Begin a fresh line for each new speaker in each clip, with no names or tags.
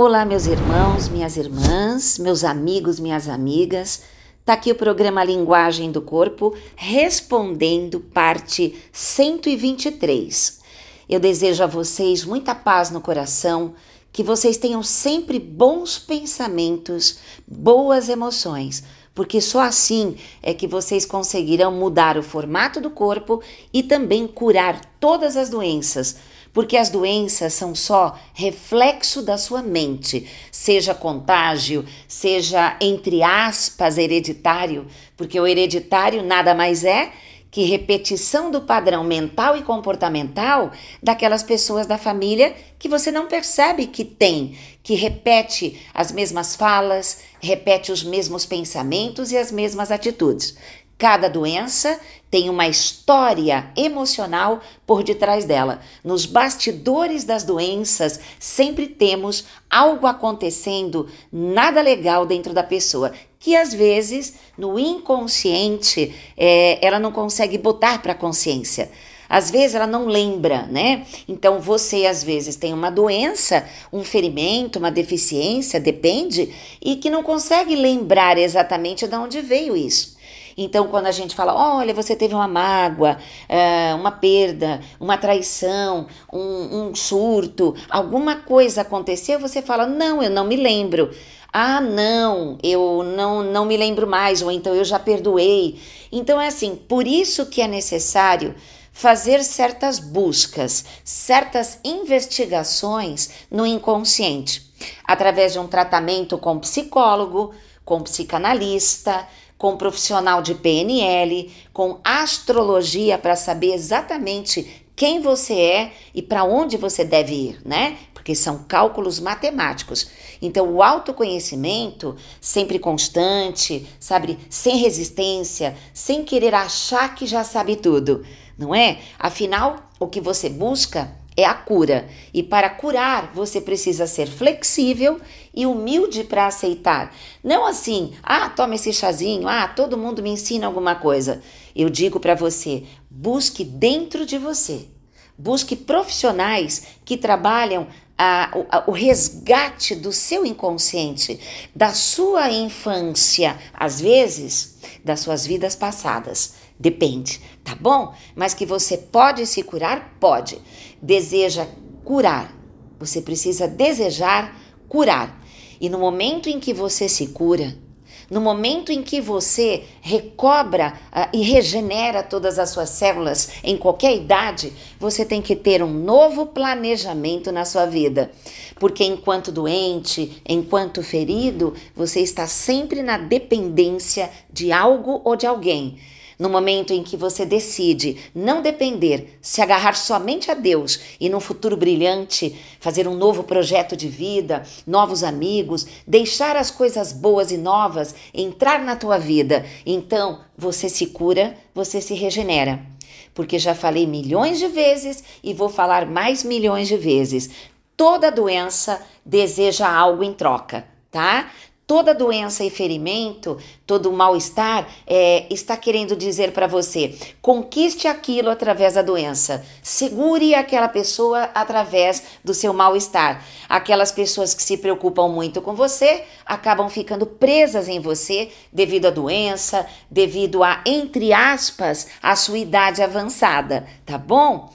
Olá, meus irmãos, minhas irmãs, meus amigos, minhas amigas. Está aqui o programa Linguagem do Corpo, respondendo parte 123. Eu desejo a vocês muita paz no coração, que vocês tenham sempre bons pensamentos, boas emoções, porque só assim é que vocês conseguirão mudar o formato do corpo e também curar todas as doenças porque as doenças são só reflexo da sua mente, seja contágio, seja entre aspas hereditário, porque o hereditário nada mais é que repetição do padrão mental e comportamental daquelas pessoas da família que você não percebe que tem, que repete as mesmas falas, repete os mesmos pensamentos e as mesmas atitudes. Cada doença tem uma história emocional por detrás dela. Nos bastidores das doenças, sempre temos algo acontecendo nada legal dentro da pessoa, que às vezes no inconsciente é, ela não consegue botar para a consciência. Às vezes ela não lembra, né? Então você às vezes tem uma doença, um ferimento, uma deficiência, depende, e que não consegue lembrar exatamente de onde veio isso. Então, quando a gente fala, olha, você teve uma mágoa, eh, uma perda, uma traição, um, um surto, alguma coisa aconteceu, você fala, não, eu não me lembro. Ah, não, eu não, não me lembro mais, ou então eu já perdoei. Então, é assim, por isso que é necessário fazer certas buscas, certas investigações no inconsciente, através de um tratamento com psicólogo, com psicanalista, com um profissional de PNL, com astrologia para saber exatamente quem você é e para onde você deve ir, né? Porque são cálculos matemáticos. Então, o autoconhecimento, sempre constante, sabe, sem resistência, sem querer achar que já sabe tudo, não é? Afinal, o que você busca é a cura. E para curar, você precisa ser flexível e humilde para aceitar. Não assim, ah, toma esse chazinho, ah, todo mundo me ensina alguma coisa. Eu digo para você, busque dentro de você. Busque profissionais que trabalham a, o, resgate do seu inconsciente, da sua infância, às vezes das suas vidas passadas. Depende, tá bom? Mas que você pode se curar, pode. Deseja curar. Você precisa desejar curar. E no momento em que você se cura, no momento em que você recobra uh, e regenera todas as suas células em qualquer idade, você tem que ter um novo planejamento na sua vida. Porque enquanto doente, enquanto ferido, você está sempre na dependência de algo ou de alguém. No momento em que você decide não depender, se agarrar somente a Deus e num futuro brilhante, fazer um novo projeto de vida, novos amigos, deixar as coisas boas e novas entrar na tua vida, então você se cura, você se regenera. Porque já falei milhões de vezes e vou falar mais milhões de vezes. Toda doença deseja algo em troca, tá? Toda doença e ferimento, todo mal-estar, é, está querendo dizer para você: conquiste aquilo através da doença, segure aquela pessoa através do seu mal-estar. Aquelas pessoas que se preocupam muito com você acabam ficando presas em você devido à doença, devido a, entre aspas, a sua idade avançada, tá bom?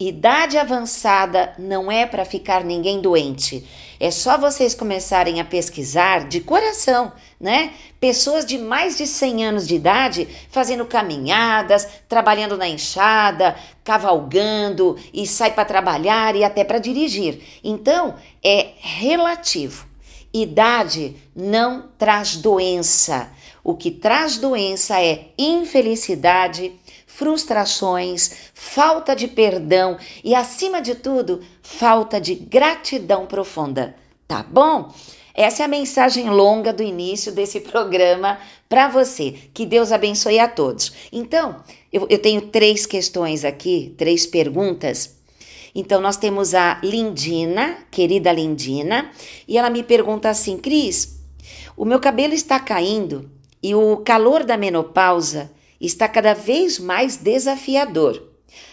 Idade avançada não é para ficar ninguém doente. É só vocês começarem a pesquisar de coração, né? Pessoas de mais de 100 anos de idade fazendo caminhadas, trabalhando na enxada, cavalgando e sai para trabalhar e até para dirigir. Então, é relativo. Idade não traz doença. O que traz doença é infelicidade frustrações, falta de perdão e, acima de tudo, falta de gratidão profunda. Tá bom? Essa é a mensagem longa do início desse programa para você. Que Deus abençoe a todos. Então, eu, eu tenho três questões aqui, três perguntas. Então, nós temos a Lindina, querida Lindina, e ela me pergunta assim: Cris, o meu cabelo está caindo e o calor da menopausa está cada vez mais desafiador.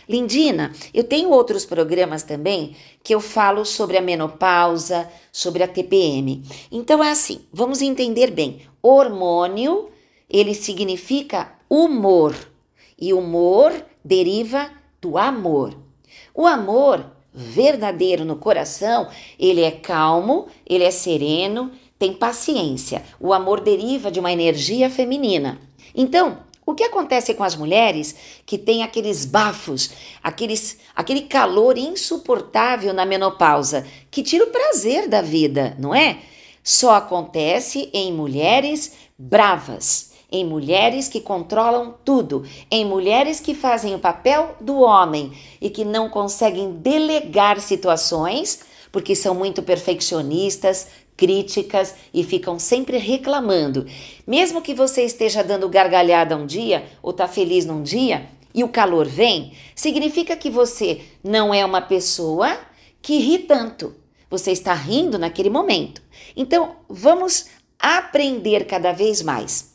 Lindina, eu tenho outros programas também que eu falo sobre a menopausa, sobre a TPM. Então é assim, vamos entender bem. Hormônio, ele significa humor. E humor deriva do amor. O amor verdadeiro no coração, ele é calmo, ele é sereno, tem paciência. O amor deriva de uma energia feminina. Então, o que acontece com as mulheres que têm aqueles bafos, aqueles, aquele calor insuportável na menopausa, que tira o prazer da vida, não é? Só acontece em mulheres bravas, em mulheres que controlam tudo, em mulheres que fazem o papel do homem e que não conseguem delegar situações porque são muito perfeccionistas, críticas e ficam sempre reclamando. Mesmo que você esteja dando gargalhada um dia ou está feliz num dia e o calor vem, significa que você não é uma pessoa que ri tanto. Você está rindo naquele momento. Então, vamos aprender cada vez mais.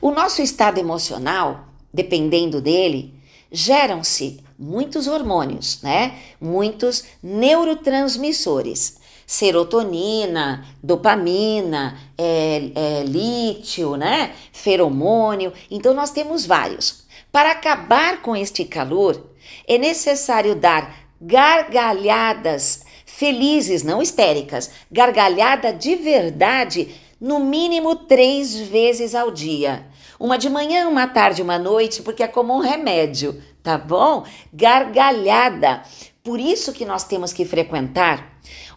O nosso estado emocional, dependendo dele, geram-se muitos hormônios, né? Muitos neurotransmissores serotonina, dopamina, é, é, lítio, né? feromônio. Então, nós temos vários. Para acabar com este calor, é necessário dar gargalhadas felizes, não histéricas, gargalhada de verdade, no mínimo três vezes ao dia. Uma de manhã, uma tarde, uma noite, porque é como um remédio, tá bom? Gargalhada. Por isso que nós temos que frequentar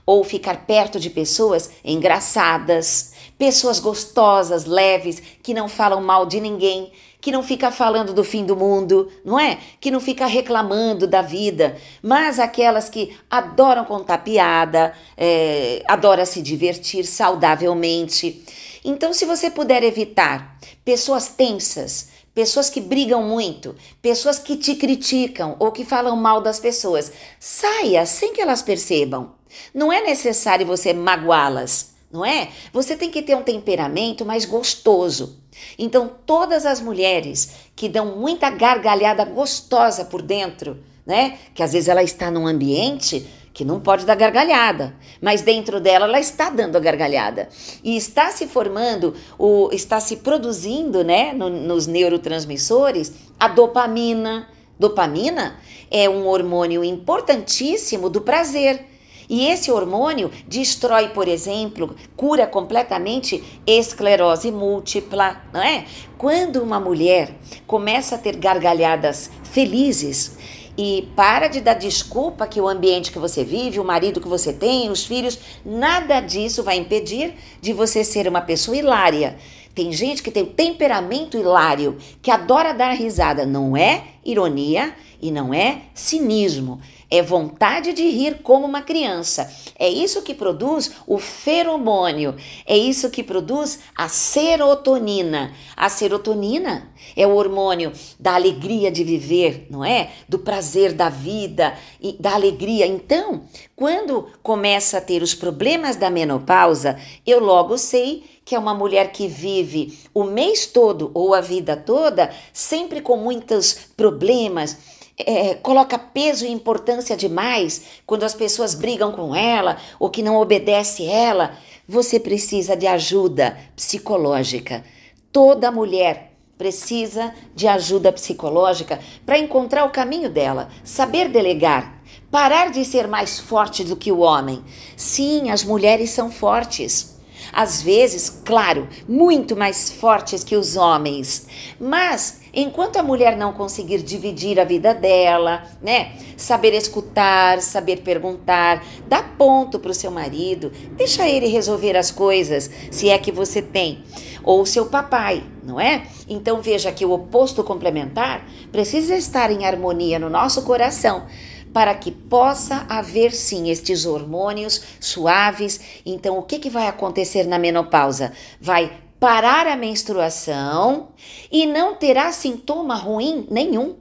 ou ficar perto de pessoas engraçadas, pessoas gostosas, leves, que não falam mal de ninguém, que não fica falando do fim do mundo, não é? Que não fica reclamando da vida, mas aquelas que adoram contar piada, é, adoram se divertir saudavelmente. Então, se você puder evitar pessoas tensas, pessoas que brigam muito, pessoas que te criticam ou que falam mal das pessoas, saia sem que elas percebam. Não é necessário você magoá-las, não é? Você tem que ter um temperamento mais gostoso. Então, todas as mulheres que dão muita gargalhada gostosa por dentro, né? Que às vezes ela está num ambiente que não pode dar gargalhada, mas dentro dela ela está dando a gargalhada e está se formando, o, está se produzindo, né, no, nos neurotransmissores, a dopamina. Dopamina é um hormônio importantíssimo do prazer. E esse hormônio destrói, por exemplo, cura completamente esclerose múltipla, não é? Quando uma mulher começa a ter gargalhadas felizes, e para de dar desculpa que o ambiente que você vive, o marido que você tem, os filhos, nada disso vai impedir de você ser uma pessoa hilária. Tem gente que tem o temperamento hilário, que adora dar risada. Não é ironia e não é cinismo é vontade de rir como uma criança. É isso que produz o feromônio, é isso que produz a serotonina. A serotonina é o hormônio da alegria de viver, não é? Do prazer da vida e da alegria. Então, quando começa a ter os problemas da menopausa, eu logo sei que é uma mulher que vive o mês todo ou a vida toda sempre com muitos problemas, é, coloca peso e importância demais quando as pessoas brigam com ela ou que não obedece ela, você precisa de ajuda psicológica. Toda mulher precisa de ajuda psicológica para encontrar o caminho dela, saber delegar, parar de ser mais forte do que o homem. Sim, as mulheres são fortes às vezes, claro, muito mais fortes que os homens. Mas enquanto a mulher não conseguir dividir a vida dela, né? Saber escutar, saber perguntar, dar ponto para o seu marido, deixa ele resolver as coisas, se é que você tem, ou seu papai, não é? Então veja que o oposto complementar precisa estar em harmonia no nosso coração para que possa haver sim estes hormônios suaves. Então, o que, que vai acontecer na menopausa? Vai parar a menstruação e não terá sintoma ruim nenhum.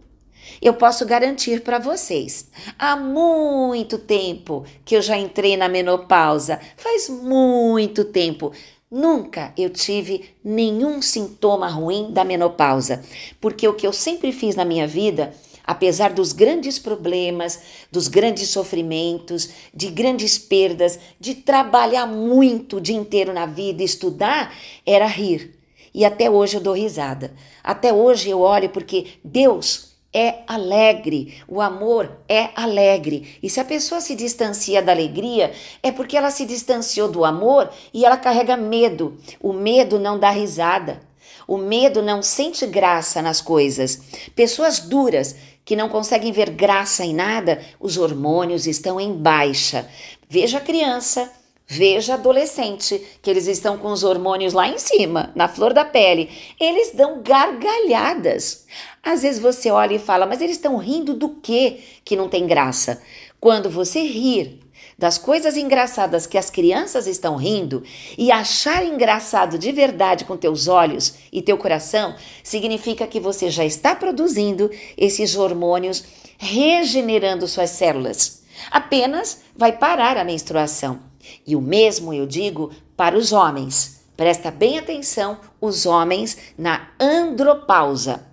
Eu posso garantir para vocês, há muito tempo que eu já entrei na menopausa, faz muito tempo. Nunca eu tive nenhum sintoma ruim da menopausa, porque o que eu sempre fiz na minha vida apesar dos grandes problemas, dos grandes sofrimentos, de grandes perdas, de trabalhar muito o dia inteiro na vida, estudar, era rir. E até hoje eu dou risada. Até hoje eu olho porque Deus é alegre, o amor é alegre. E se a pessoa se distancia da alegria, é porque ela se distanciou do amor e ela carrega medo. O medo não dá risada. O medo não sente graça nas coisas. Pessoas duras que não conseguem ver graça em nada, os hormônios estão em baixa. Veja a criança, veja adolescente, que eles estão com os hormônios lá em cima, na flor da pele. Eles dão gargalhadas. Às vezes você olha e fala, mas eles estão rindo do quê que não tem graça? Quando você rir das coisas engraçadas que as crianças estão rindo e achar engraçado de verdade com teus olhos e teu coração, significa que você já está produzindo esses hormônios regenerando suas células. Apenas vai parar a menstruação. E o mesmo eu digo para os homens. Presta bem atenção, os homens na andropausa.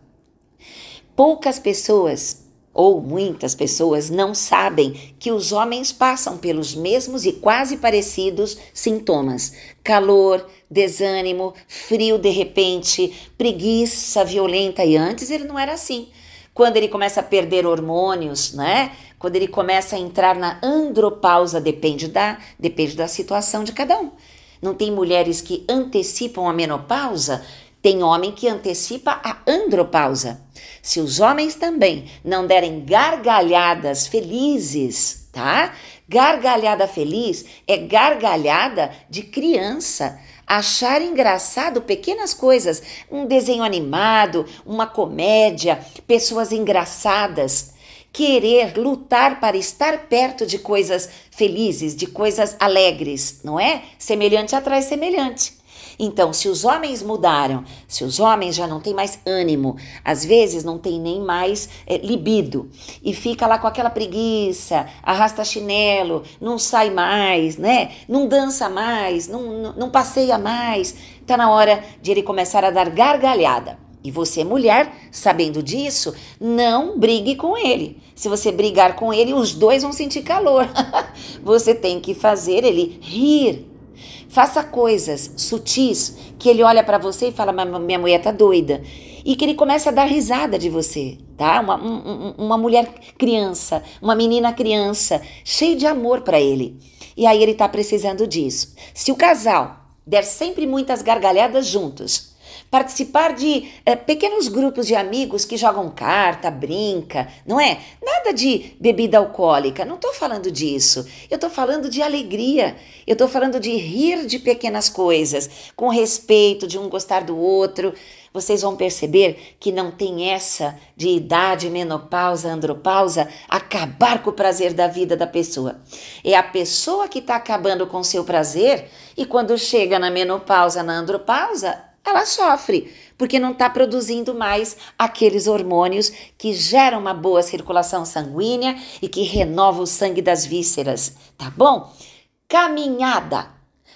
Poucas pessoas ou muitas pessoas não sabem que os homens passam pelos mesmos e quase parecidos sintomas: calor, desânimo, frio de repente, preguiça violenta. E antes ele não era assim. Quando ele começa a perder hormônios, né? Quando ele começa a entrar na andropausa, depende da, depende da situação de cada um. Não tem mulheres que antecipam a menopausa tem homem que antecipa a andropausa. Se os homens também não derem gargalhadas felizes, tá? Gargalhada feliz é gargalhada de criança. Achar engraçado pequenas coisas, um desenho animado, uma comédia, pessoas engraçadas querer lutar para estar perto de coisas felizes, de coisas alegres, não é? Semelhante atrás semelhante. Então, se os homens mudaram, se os homens já não têm mais ânimo, às vezes não tem nem mais é, libido e fica lá com aquela preguiça, arrasta chinelo, não sai mais, né? Não dança mais, não, não, não passeia mais. Tá na hora de ele começar a dar gargalhada. E você, mulher, sabendo disso, não brigue com ele. Se você brigar com ele, os dois vão sentir calor. você tem que fazer ele rir, Faça coisas sutis que ele olha para você e fala: minha mulher tá doida. E que ele começa a dar risada de você, tá? Uma, um, uma mulher criança, uma menina criança, cheia de amor para ele. E aí ele tá precisando disso. Se o casal der sempre muitas gargalhadas juntos, participar de é, pequenos grupos de amigos que jogam carta, brinca, não é? Nada de bebida alcoólica, não estou falando disso. Eu estou falando de alegria, eu estou falando de rir de pequenas coisas, com respeito de um gostar do outro. Vocês vão perceber que não tem essa de idade, menopausa, andropausa, acabar com o prazer da vida da pessoa. É a pessoa que está acabando com seu prazer e quando chega na menopausa, na andropausa, ela sofre, porque não está produzindo mais aqueles hormônios que geram uma boa circulação sanguínea e que renova o sangue das vísceras, tá bom? Caminhada.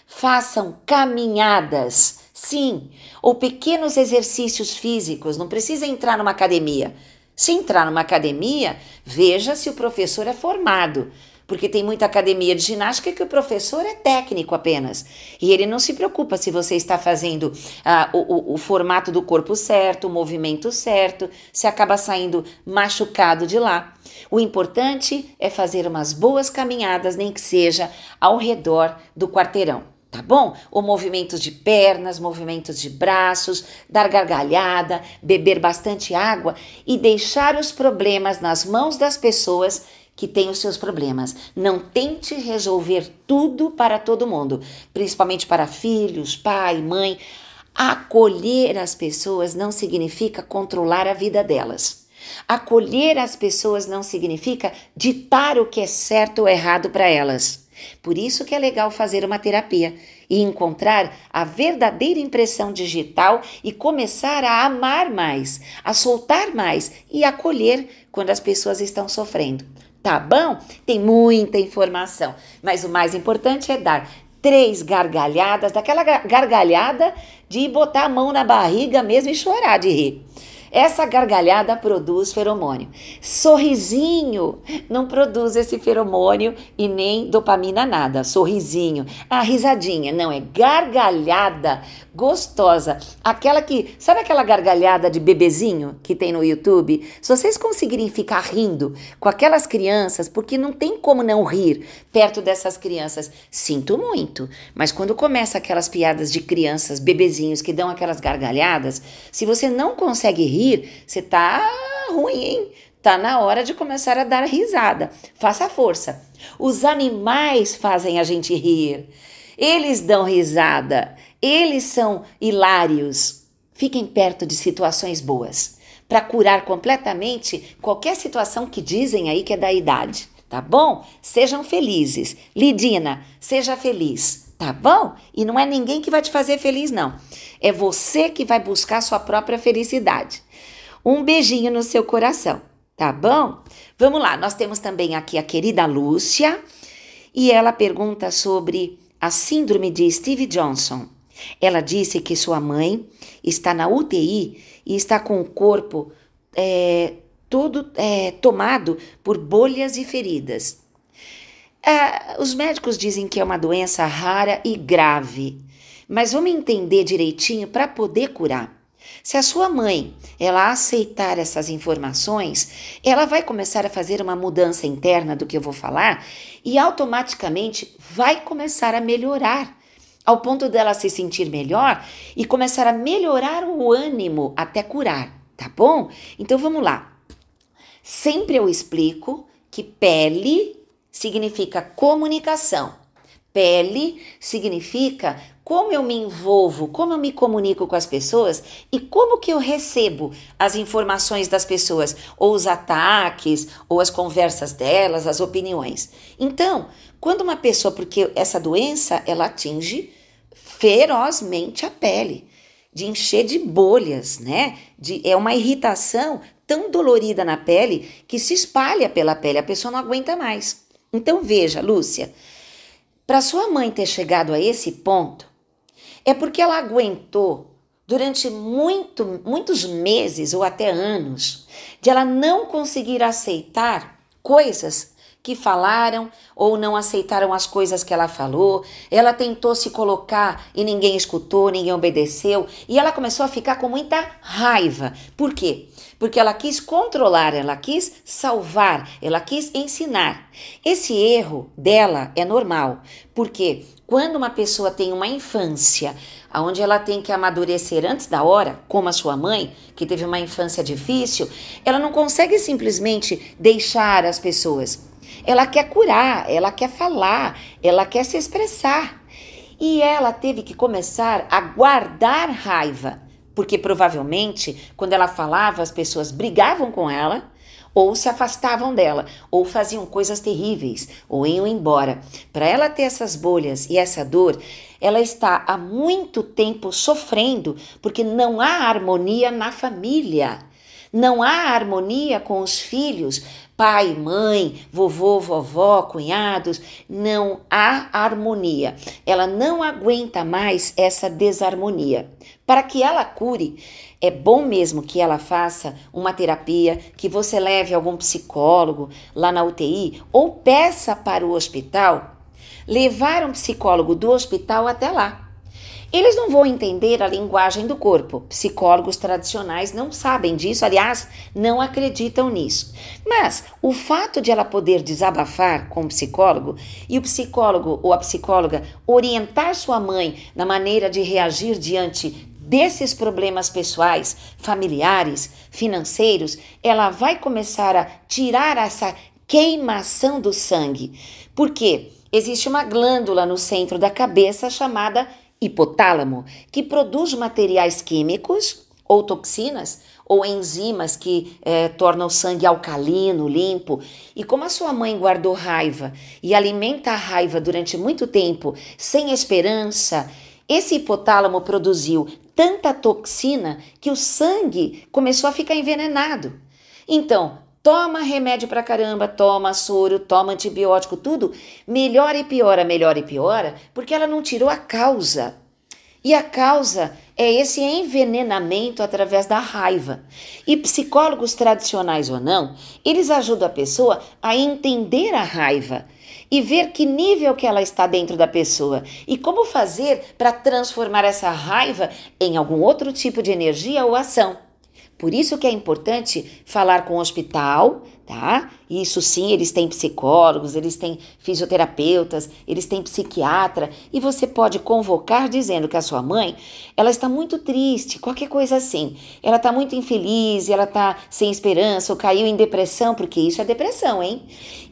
Façam caminhadas. Sim, ou pequenos exercícios físicos, não precisa entrar numa academia. Se entrar numa academia, veja se o professor é formado porque tem muita academia de ginástica que o professor é técnico apenas. E ele não se preocupa se você está fazendo ah, o, o, o formato do corpo certo, o movimento certo, se acaba saindo machucado de lá. O importante é fazer umas boas caminhadas, nem que seja ao redor do quarteirão tá bom? O movimentos de pernas, movimentos de braços, dar gargalhada, beber bastante água e deixar os problemas nas mãos das pessoas que tem os seus problemas. Não tente resolver tudo para todo mundo, principalmente para filhos, pai, mãe. Acolher as pessoas não significa controlar a vida delas. Acolher as pessoas não significa ditar o que é certo ou errado para elas. Por isso que é legal fazer uma terapia e encontrar a verdadeira impressão digital e começar a amar mais, a soltar mais e acolher quando as pessoas estão sofrendo tá bom? Tem muita informação, mas o mais importante é dar três gargalhadas, daquela gargalhada de botar a mão na barriga mesmo e chorar de rir. Essa gargalhada produz feromônio. Sorrisinho não produz esse feromônio e nem dopamina nada. Sorrisinho, a risadinha, não é gargalhada gostosa. Aquela que, sabe aquela gargalhada de bebezinho que tem no YouTube? Se vocês conseguirem ficar rindo com aquelas crianças, porque não tem como não rir perto dessas crianças. Sinto muito, mas quando começa aquelas piadas de crianças, bebezinhos que dão aquelas gargalhadas, se você não consegue rir rir, você tá ruim, hein? Tá na hora de começar a dar risada. Faça força. Os animais fazem a gente rir. Eles dão risada. Eles são hilários. Fiquem perto de situações boas para curar completamente qualquer situação que dizem aí que é da idade, tá bom? Sejam felizes. Lidina, seja feliz tá bom? E não é ninguém que vai te fazer feliz, não. É você que vai buscar sua própria felicidade. Um beijinho no seu coração, tá bom? Vamos lá, nós temos também aqui a querida Lúcia e ela pergunta sobre a síndrome de Steve Johnson. Ela disse que sua mãe está na UTI e está com o corpo é, todo é, tomado por bolhas e feridas. É, os médicos dizem que é uma doença rara e grave, mas vamos entender direitinho para poder curar. Se a sua mãe ela aceitar essas informações, ela vai começar a fazer uma mudança interna do que eu vou falar e automaticamente vai começar a melhorar, ao ponto dela se sentir melhor e começar a melhorar o ânimo até curar, tá bom? Então vamos lá. Sempre eu explico que pele significa comunicação. Pele significa como eu me envolvo, como eu me comunico com as pessoas e como que eu recebo as informações das pessoas, ou os ataques, ou as conversas delas, as opiniões. Então, quando uma pessoa, porque essa doença, ela atinge ferozmente a pele, de encher de bolhas, né? De, é uma irritação tão dolorida na pele que se espalha pela pele, a pessoa não aguenta mais. Então veja, Lúcia, para sua mãe ter chegado a esse ponto, é porque ela aguentou durante muito, muitos meses ou até anos de ela não conseguir aceitar coisas que falaram ou não aceitaram as coisas que ela falou. Ela tentou se colocar e ninguém escutou, ninguém obedeceu. E ela começou a ficar com muita raiva. Por quê? Porque ela quis controlar, ela quis salvar, ela quis ensinar. Esse erro dela é normal, porque quando uma pessoa tem uma infância onde ela tem que amadurecer antes da hora, como a sua mãe, que teve uma infância difícil, ela não consegue simplesmente deixar as pessoas. Ela quer curar, ela quer falar, ela quer se expressar. E ela teve que começar a guardar raiva, porque provavelmente quando ela falava, as pessoas brigavam com ela ou se afastavam dela, ou faziam coisas terríveis, ou iam embora. Para ela ter essas bolhas e essa dor, ela está há muito tempo sofrendo porque não há harmonia na família. Não há harmonia com os filhos, pai, mãe, vovô, vovó, cunhados, não há harmonia. Ela não aguenta mais essa desarmonia. Para que ela cure, é bom mesmo que ela faça uma terapia, que você leve algum psicólogo lá na UTI ou peça para o hospital levar um psicólogo do hospital até lá eles não vão entender a linguagem do corpo. Psicólogos tradicionais não sabem disso, aliás, não acreditam nisso. Mas o fato de ela poder desabafar com o psicólogo e o psicólogo ou a psicóloga orientar sua mãe na maneira de reagir diante desses problemas pessoais, familiares, financeiros, ela vai começar a tirar essa queimação do sangue. Porque existe uma glândula no centro da cabeça chamada hipotálamo, que produz materiais químicos ou toxinas ou enzimas que é, tornam o sangue alcalino, limpo. E como a sua mãe guardou raiva e alimenta a raiva durante muito tempo, sem esperança, esse hipotálamo produziu tanta toxina que o sangue começou a ficar envenenado. Então, toma remédio pra caramba, toma soro, toma antibiótico, tudo, melhora e piora, melhora e piora, porque ela não tirou a causa. E a causa é esse envenenamento através da raiva. E psicólogos tradicionais ou não, eles ajudam a pessoa a entender a raiva e ver que nível que ela está dentro da pessoa e como fazer para transformar essa raiva em algum outro tipo de energia ou ação. Por isso que é importante falar com o hospital, tá? Isso sim, eles têm psicólogos, eles têm fisioterapeutas, eles têm psiquiatra e você pode convocar dizendo que a sua mãe, ela está muito triste, qualquer coisa assim. Ela está muito infeliz, ela está sem esperança ou caiu em depressão, porque isso é depressão, hein?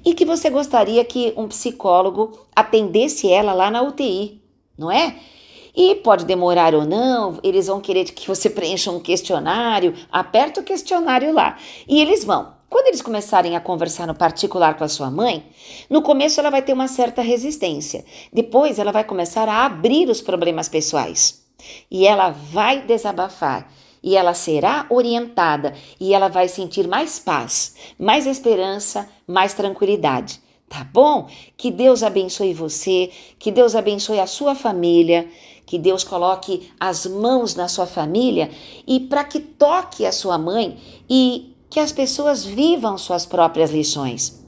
E que você gostaria que um psicólogo atendesse ela lá na UTI, não é? E pode demorar ou não, eles vão querer que você preencha um questionário, aperta o questionário lá. E eles vão. Quando eles começarem a conversar no particular com a sua mãe, no começo ela vai ter uma certa resistência. Depois ela vai começar a abrir os problemas pessoais. E ela vai desabafar. E ela será orientada. E ela vai sentir mais paz, mais esperança, mais tranquilidade. Tá bom? Que Deus abençoe você, que Deus abençoe a sua família, que Deus coloque as mãos na sua família e para que toque a sua mãe e que as pessoas vivam suas próprias lições.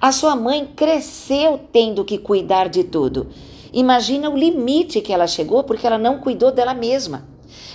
A sua mãe cresceu tendo que cuidar de tudo. Imagina o limite que ela chegou porque ela não cuidou dela mesma.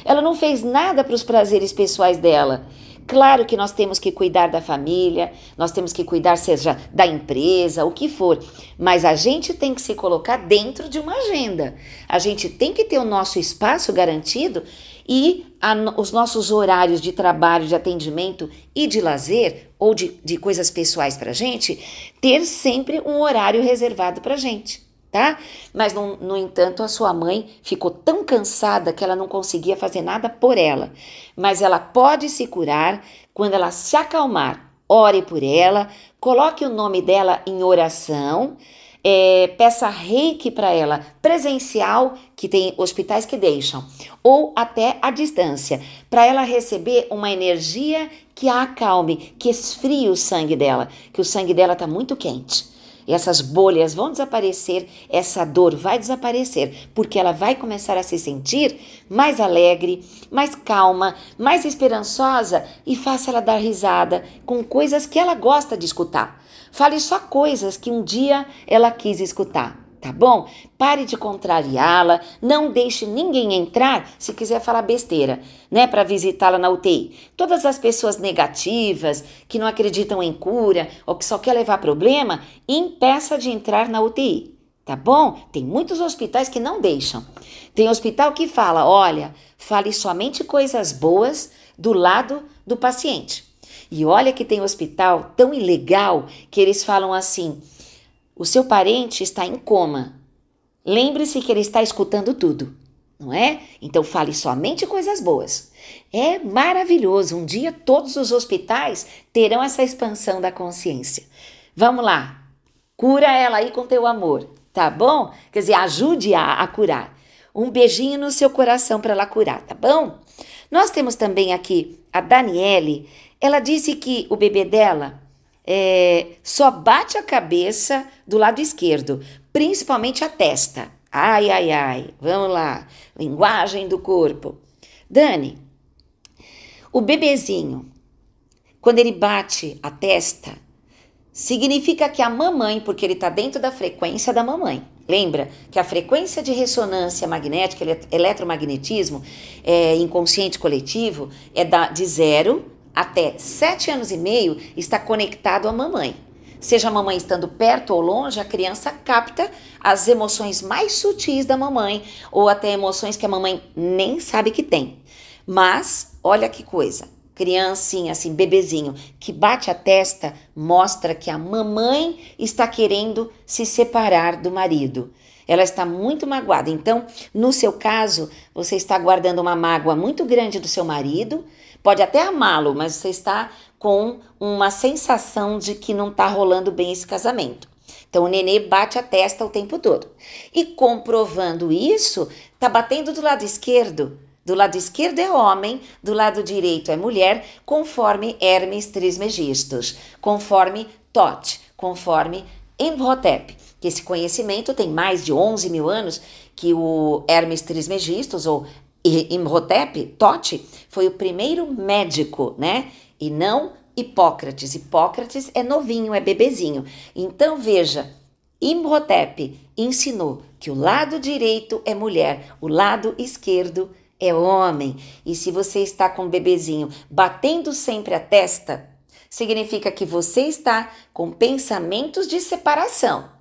Ela não fez nada para os prazeres pessoais dela. Claro que nós temos que cuidar da família, nós temos que cuidar, seja da empresa, o que for, mas a gente tem que se colocar dentro de uma agenda. A gente tem que ter o nosso espaço garantido e a, os nossos horários de trabalho, de atendimento e de lazer ou de, de coisas pessoais para gente, ter sempre um horário reservado para gente tá? Mas, no, no, entanto, a sua mãe ficou tão cansada que ela não conseguia fazer nada por ela. Mas ela pode se curar quando ela se acalmar. Ore por ela, coloque o nome dela em oração. É, peça reiki para ela, presencial, que tem hospitais que deixam, ou até à distância, para ela receber uma energia que a acalme, que esfrie o sangue dela, que o sangue dela está muito quente essas bolhas vão desaparecer, essa dor vai desaparecer, porque ela vai começar a se sentir mais alegre, mais calma, mais esperançosa e faça ela dar risada com coisas que ela gosta de escutar. Fale só coisas que um dia ela quis escutar tá bom? Pare de contrariá-la, não deixe ninguém entrar se quiser falar besteira, né, para visitá-la na UTI. Todas as pessoas negativas, que não acreditam em cura ou que só quer levar problema, impeça de entrar na UTI, tá bom? Tem muitos hospitais que não deixam. Tem hospital que fala, olha, fale somente coisas boas do lado do paciente. E olha que tem hospital tão ilegal que eles falam assim: o seu parente está em coma. Lembre-se que ele está escutando tudo, não é? Então fale somente coisas boas. É maravilhoso. Um dia todos os hospitais terão essa expansão da consciência. Vamos lá. Cura ela aí com teu amor, tá bom? Quer dizer, ajude-a a curar. Um beijinho no seu coração para ela curar, tá bom? Nós temos também aqui a Daniele. Ela disse que o bebê dela é, só bate a cabeça do lado esquerdo, principalmente a testa. Ai, ai, ai, vamos lá. Linguagem do corpo. Dani, o bebezinho, quando ele bate a testa, significa que a mamãe, porque ele está dentro da frequência da mamãe. Lembra que a frequência de ressonância magnética, eletromagnetismo é, inconsciente coletivo, é da, de 0 até 7 anos e meio está conectado à mamãe. Seja a mamãe estando perto ou longe, a criança capta as emoções mais sutis da mamãe ou até emoções que a mamãe nem sabe que tem. Mas olha que coisa, criancinha, assim, bebezinho, que bate a testa, mostra que a mamãe está querendo se separar do marido. Ela está muito magoada. Então, no seu caso, você está guardando uma mágoa muito grande do seu marido Pode até amá-lo, mas você está com uma sensação de que não está rolando bem esse casamento. Então o nenê bate a testa o tempo todo. E comprovando isso, está batendo do lado esquerdo. Do lado esquerdo é homem, do lado direito é mulher, conforme Hermes Trismegistus, conforme Tote, conforme Imhotep. Que esse conhecimento tem mais de 11 mil anos que o Hermes Trismegistus, ou Imhotep, Tote, foi o primeiro médico, né? E não Hipócrates. Hipócrates é novinho, é bebezinho. Então veja, Imhotep ensinou que o lado direito é mulher, o lado esquerdo é homem. E se você está com um bebezinho batendo sempre a testa, significa que você está com pensamentos de separação.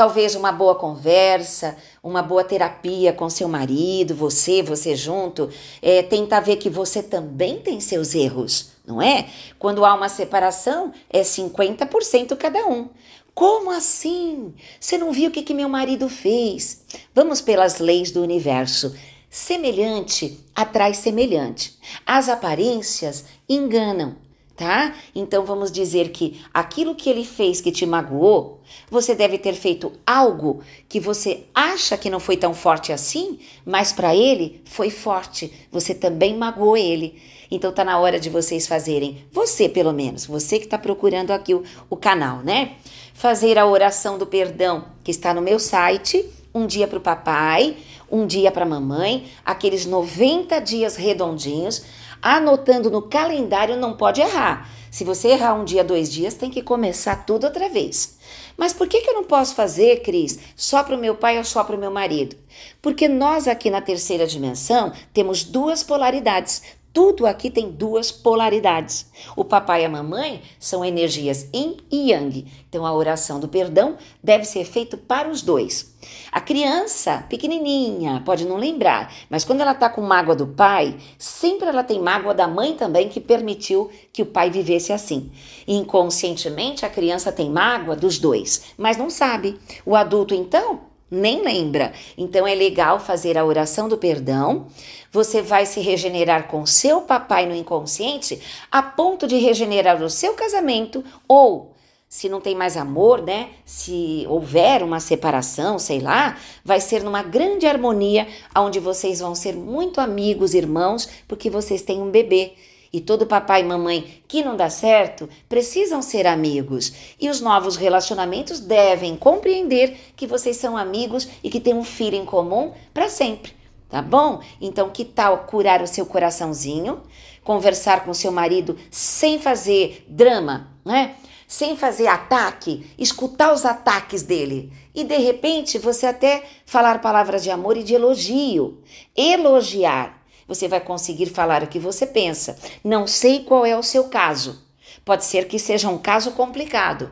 Talvez uma boa conversa, uma boa terapia com seu marido, você, você junto, é, tentar ver que você também tem seus erros, não é? Quando há uma separação, é 50% cada um. Como assim? Você não viu o que, que meu marido fez? Vamos pelas leis do universo. Semelhante atrai semelhante. As aparências enganam tá? Então vamos dizer que aquilo que ele fez que te magoou, você deve ter feito algo que você acha que não foi tão forte assim, mas para ele foi forte. Você também magoou ele. Então tá na hora de vocês fazerem, você pelo menos, você que está procurando aqui o, o canal, né? Fazer a oração do perdão que está no meu site, um dia para o papai, um dia para a mamãe, aqueles 90 dias redondinhos anotando no calendário não pode errar. Se você errar um dia, dois dias, tem que começar tudo outra vez. Mas por que, que eu não posso fazer, Cris, só para o meu pai ou só para o meu marido? Porque nós aqui na terceira dimensão temos duas polaridades. Tudo aqui tem duas polaridades. O papai e a mamãe são energias yin e yang. Então a oração do perdão deve ser feita para os dois. A criança, pequenininha, pode não lembrar, mas quando ela está com mágoa do pai, sempre ela tem mágoa da mãe também que permitiu que o pai vivesse assim. Inconscientemente a criança tem mágoa dos dois, mas não sabe. O adulto então nem lembra. Então é legal fazer a oração do perdão. Você vai se regenerar com seu papai no inconsciente a ponto de regenerar o seu casamento ou se não tem mais amor, né? Se houver uma separação, sei lá, vai ser numa grande harmonia onde vocês vão ser muito amigos, irmãos, porque vocês têm um bebê e todo papai e mamãe que não dá certo precisam ser amigos. E os novos relacionamentos devem compreender que vocês são amigos e que têm um filho em comum para sempre. Tá bom? Então, que tal curar o seu coraçãozinho? Conversar com seu marido sem fazer drama, né? Sem fazer ataque, escutar os ataques dele. E de repente você até falar palavras de amor e de elogio. Elogiar você vai conseguir falar o que você pensa. Não sei qual é o seu caso. Pode ser que seja um caso complicado,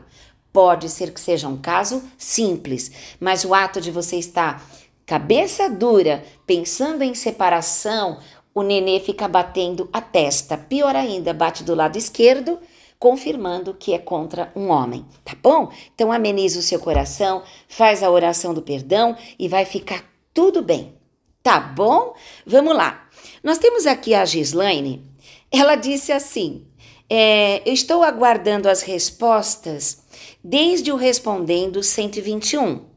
pode ser que seja um caso simples, mas o ato de você estar cabeça dura, pensando em separação, o nenê fica batendo a testa. Pior ainda, bate do lado esquerdo, confirmando que é contra um homem, tá bom? Então ameniza o seu coração, faz a oração do perdão e vai ficar tudo bem. Tá bom? Vamos lá. Nós temos aqui a Gislaine, ela disse assim: é, Eu estou aguardando as respostas desde o Respondendo 121.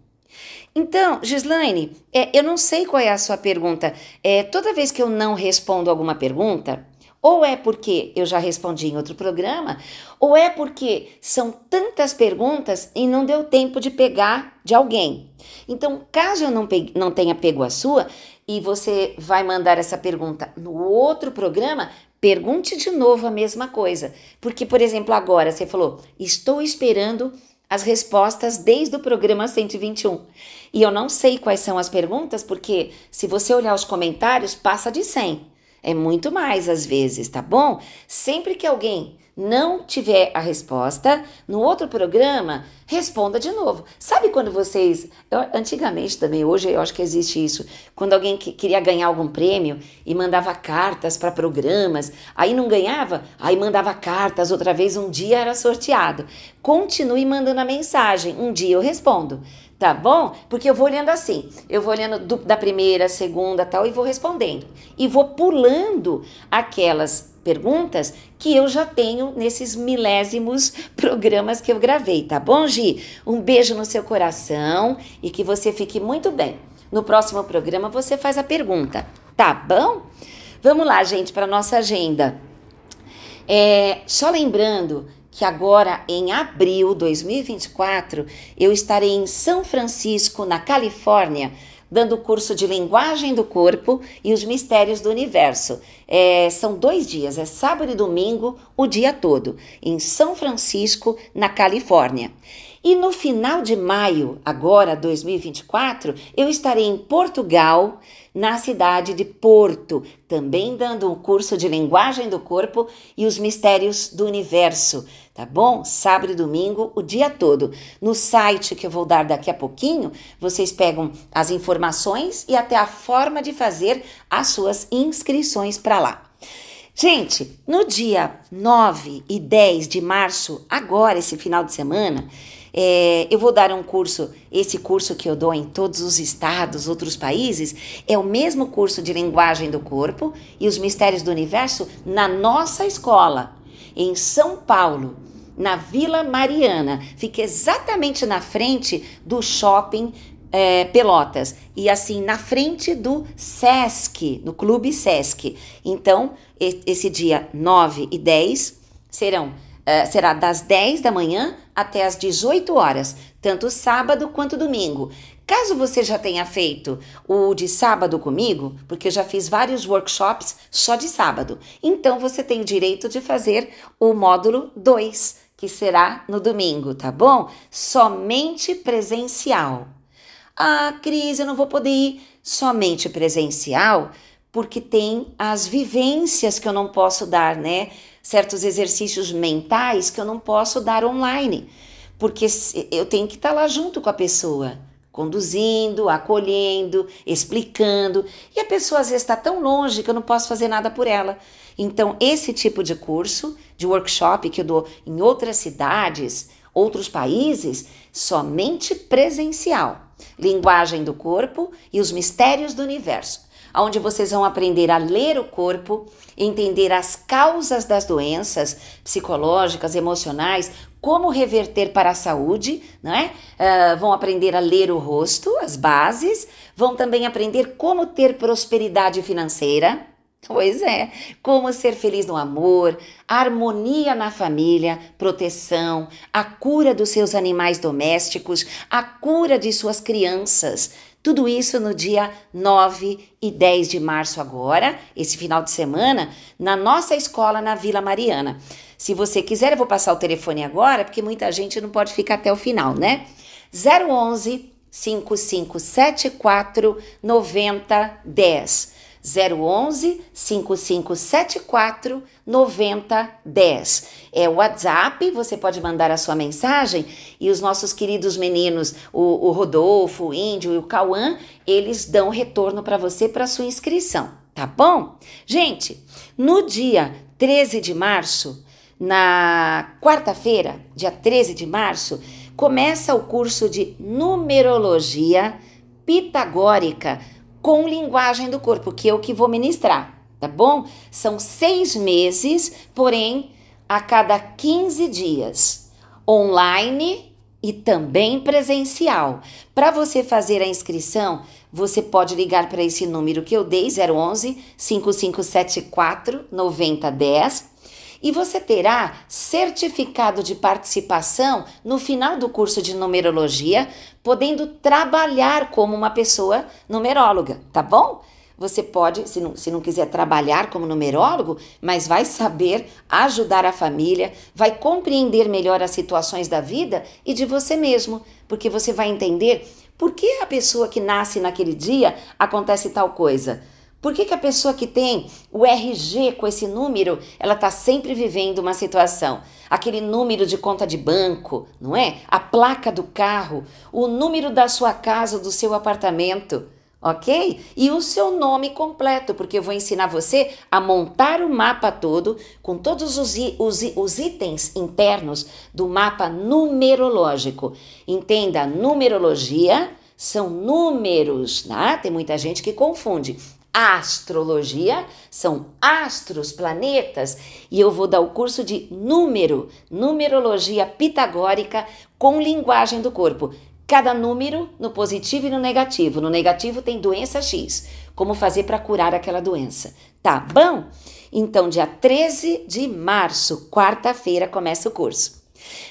Então, Gislaine, é, eu não sei qual é a sua pergunta. É, toda vez que eu não respondo alguma pergunta, ou é porque eu já respondi em outro programa, ou é porque são tantas perguntas e não deu tempo de pegar de alguém. Então, caso eu não, pegue, não tenha pego a sua, e você vai mandar essa pergunta no outro programa, pergunte de novo a mesma coisa. Porque, por exemplo, agora você falou: estou esperando as respostas desde o programa 121. E eu não sei quais são as perguntas, porque se você olhar os comentários, passa de 100. É muito mais às vezes, tá bom? Sempre que alguém não tiver a resposta, no outro programa, responda de novo. Sabe quando vocês. Eu, antigamente também, hoje eu acho que existe isso. Quando alguém que queria ganhar algum prêmio e mandava cartas para programas, aí não ganhava, aí mandava cartas, outra vez, um dia era sorteado. Continue mandando a mensagem, um dia eu respondo. Tá bom? Porque eu vou olhando assim, eu vou olhando do, da primeira, segunda, tal, e vou respondendo. E vou pulando aquelas perguntas que eu já tenho nesses milésimos programas que eu gravei, tá bom, Gi? Um beijo no seu coração e que você fique muito bem. No próximo programa você faz a pergunta, tá bom? Vamos lá, gente, para nossa agenda. É, só lembrando que agora em abril 2024 eu estarei em São Francisco, na Califórnia dando curso de Linguagem do Corpo e os Mistérios do Universo. É, são dois dias, é sábado e domingo, o dia todo, em São Francisco, na Califórnia. E no final de maio, agora 2024, eu estarei em Portugal, na cidade de Porto, também dando um curso de linguagem do corpo e os mistérios do universo, tá bom? Sábado e domingo, o dia todo. No site que eu vou dar daqui a pouquinho, vocês pegam as informações e até a forma de fazer as suas inscrições para lá. Gente, no dia 9 e 10 de março, agora esse final de semana, é, eu vou dar um curso, esse curso que eu dou em todos os estados, outros países, é o mesmo curso de linguagem do corpo e os mistérios do universo na nossa escola, em São Paulo, na Vila Mariana. Fica exatamente na frente do shopping é, Pelotas e assim na frente do SESC, do Clube SESC. Então, esse dia 9 e 10 serão eh, será das 10 da manhã até as 18 horas, tanto sábado quanto domingo. Caso você já tenha feito o de sábado comigo, porque eu já fiz vários workshops só de sábado, então você tem direito de fazer o módulo 2, que será no domingo, tá bom? Somente presencial. Ah, Cris, eu não vou poder ir somente presencial, porque tem as vivências que eu não posso dar, né? certos exercícios mentais que eu não posso dar online, porque eu tenho que estar lá junto com a pessoa, conduzindo, acolhendo, explicando, e a pessoa às vezes está tão longe que eu não posso fazer nada por ela. Então, esse tipo de curso, de workshop que eu dou em outras cidades, outros países, somente presencial. Linguagem do corpo e os mistérios do universo onde vocês vão aprender a ler o corpo, entender as causas das doenças psicológicas, emocionais, como reverter para a saúde, não é? Uh, vão aprender a ler o rosto, as bases, vão também aprender como ter prosperidade financeira. Pois é, como ser feliz no amor, harmonia na família, proteção, a cura dos seus animais domésticos, a cura de suas crianças. Tudo isso no dia 9 e 10 de março, agora, esse final de semana, na nossa escola na Vila Mariana. Se você quiser, eu vou passar o telefone agora, porque muita gente não pode ficar até o final, né? 011 5574 9010. 011 5574 9010. É o WhatsApp, você pode mandar a sua mensagem e os nossos queridos meninos, o, o Rodolfo, o Índio e o Cauã, eles dão retorno para você para sua inscrição, tá bom? Gente, no dia 13 de março, na quarta-feira, dia 13 de março, começa o curso de numerologia pitagórica com linguagem do corpo, que eu é que vou ministrar, tá bom? São seis meses, porém, a cada 15 dias, online e também presencial. Para você fazer a inscrição, você pode ligar para esse número que eu dei, 011 5574 9010 e você terá certificado de participação no final do curso de numerologia, podendo trabalhar como uma pessoa numeróloga, tá bom? Você pode, se não, se não quiser trabalhar como numerólogo, mas vai saber ajudar a família, vai compreender melhor as situações da vida e de você mesmo, porque você vai entender por que a pessoa que nasce naquele dia acontece tal coisa? Por que, que a pessoa que tem o RG com esse número, ela está sempre vivendo uma situação? Aquele número de conta de banco, não é? A placa do carro, o número da sua casa, do seu apartamento, ok? E o seu nome completo, porque eu vou ensinar você a montar o mapa todo com todos os, os, os itens internos do mapa numerológico. Entenda numerologia são números, né? Tem muita gente que confunde astrologia, são astros, planetas, e eu vou dar o curso de número, numerologia pitagórica com linguagem do corpo. Cada número no positivo e no negativo. No negativo tem doença X, como fazer para curar aquela doença. Tá bom? Então, dia 13 de março, quarta-feira, começa o curso.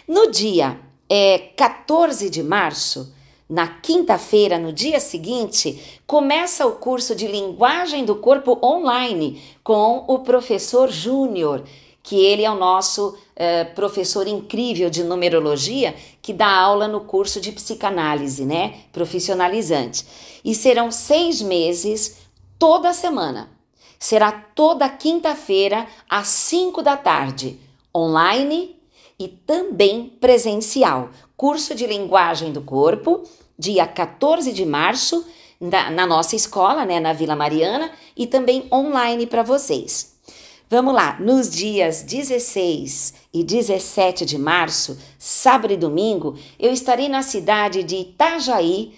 No dia é, eh, 14 de março, na quinta-feira, no dia seguinte, começa o curso de Linguagem do Corpo online com o professor Júnior, que ele é o nosso é, professor incrível de numerologia que dá aula no curso de psicanálise, né? Profissionalizante. E serão seis meses toda semana. Será toda quinta-feira, às cinco da tarde, online e também presencial. Curso de linguagem do corpo dia 14 de março, na, na nossa escola, né, na Vila Mariana, e também online para vocês. Vamos lá, nos dias 16 e 17 de março, sábado e domingo, eu estarei na cidade de Itajaí,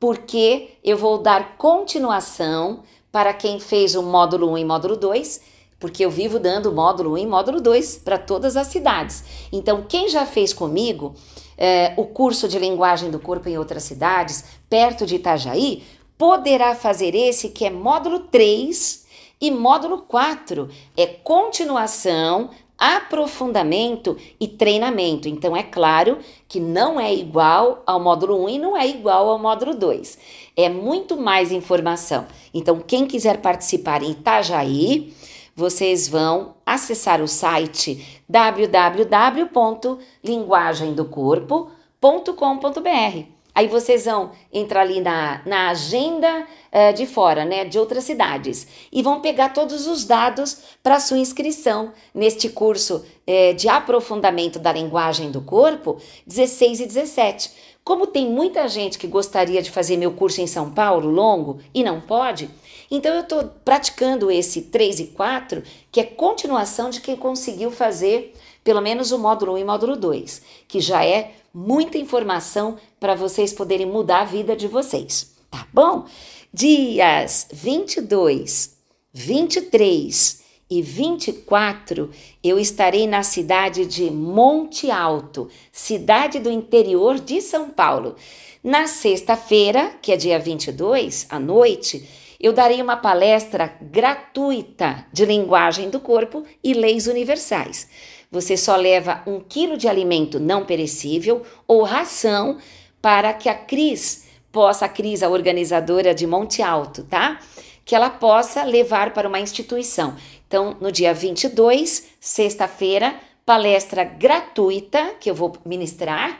porque eu vou dar continuação para quem fez o módulo 1 e módulo 2, porque eu vivo dando módulo 1 e módulo 2 para todas as cidades. Então, quem já fez comigo, é, o curso de linguagem do corpo em outras cidades, perto de Itajaí, poderá fazer esse que é módulo 3 e módulo 4 é continuação, aprofundamento e treinamento. Então é claro que não é igual ao módulo 1 e não é igual ao módulo 2. É muito mais informação. Então quem quiser participar em Itajaí, vocês vão acessar o site www.linguagemdocorpo.com.br. Aí vocês vão entrar ali na, na agenda eh, de fora, né, de outras cidades, e vão pegar todos os dados para sua inscrição neste curso eh, de aprofundamento da linguagem do corpo 16 e 17. Como tem muita gente que gostaria de fazer meu curso em São Paulo, longo, e não pode, então eu estou praticando esse 3 e 4, que é continuação de quem conseguiu fazer pelo menos o módulo 1 e módulo 2, que já é muita informação para vocês poderem mudar a vida de vocês, tá bom? Dias 22, 23 e 24, eu estarei na cidade de Monte Alto, cidade do interior de São Paulo. Na sexta-feira, que é dia 22, à noite, eu darei uma palestra gratuita de linguagem do corpo e leis universais. Você só leva um quilo de alimento não perecível ou ração para que a Cris possa, a Cris, a organizadora de Monte Alto, tá? Que ela possa levar para uma instituição. Então, no dia 22, sexta-feira, palestra gratuita que eu vou ministrar.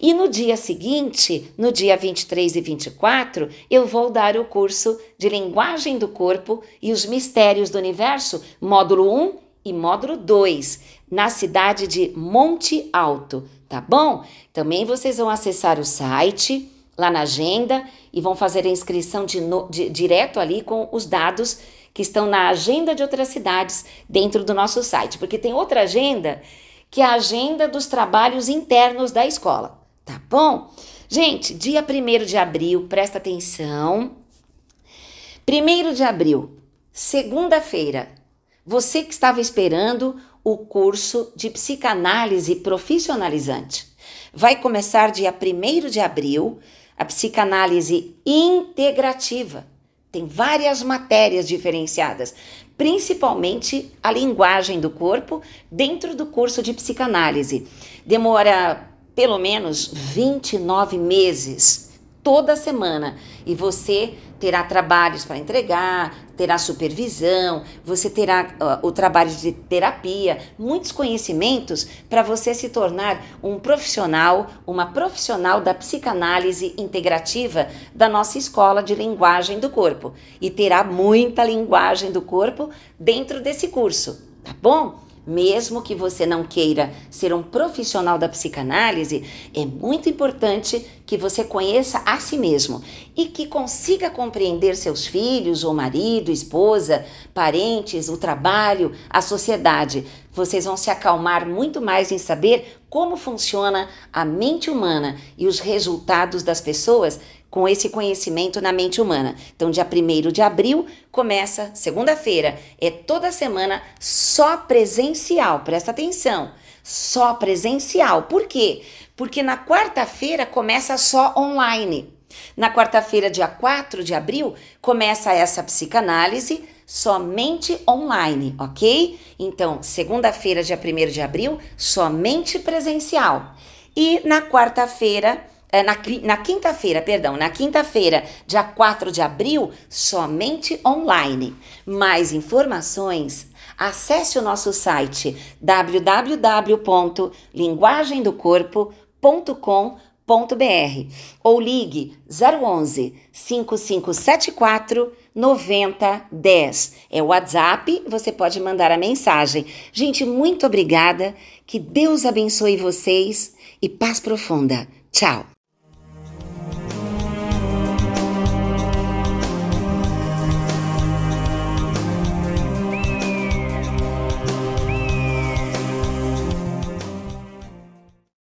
E no dia seguinte, no dia 23 e 24, eu vou dar o curso de Linguagem do Corpo e os Mistérios do Universo, módulo 1 e módulo 2, na cidade de Monte Alto, tá bom? Também vocês vão acessar o site lá na agenda e vão fazer a inscrição de no, de, direto ali com os dados que estão na agenda de outras cidades dentro do nosso site, porque tem outra agenda que é a agenda dos trabalhos internos da escola, tá bom? Gente, dia 1 de abril, presta atenção. 1 de abril, segunda-feira, você que estava esperando o curso de psicanálise profissionalizante. Vai começar dia 1 de abril a psicanálise integrativa. Tem várias matérias diferenciadas, principalmente a linguagem do corpo dentro do curso de psicanálise. Demora pelo menos 29 meses toda semana e você terá trabalhos para entregar, terá supervisão, você terá uh, o trabalho de terapia, muitos conhecimentos para você se tornar um profissional, uma profissional da psicanálise integrativa da nossa escola de linguagem do corpo. E terá muita linguagem do corpo dentro desse curso, tá bom? Mesmo que você não queira ser um profissional da psicanálise, é muito importante que você conheça a si mesmo e que consiga compreender seus filhos, ou marido, esposa, parentes, o trabalho, a sociedade. Vocês vão se acalmar muito mais em saber como funciona a mente humana e os resultados das pessoas com esse conhecimento na mente humana. Então, dia 1 de abril começa segunda-feira. É toda semana só presencial, presta atenção. Só presencial. Por quê? porque na quarta-feira começa só online. Na quarta-feira, dia 4 de abril, começa essa psicanálise somente online, ok? Então, segunda-feira, dia 1 de abril, somente presencial. E na quarta-feira, eh, na, na quinta-feira, perdão, na quinta-feira, dia 4 de abril, somente online. Mais informações, acesse o nosso site www.linguagemdocorpo.com www.cafeinacultura.com.br ou ligue 011 5574 9010. É o WhatsApp, você pode mandar a mensagem. Gente, muito obrigada, que Deus abençoe vocês e paz profunda. Tchau!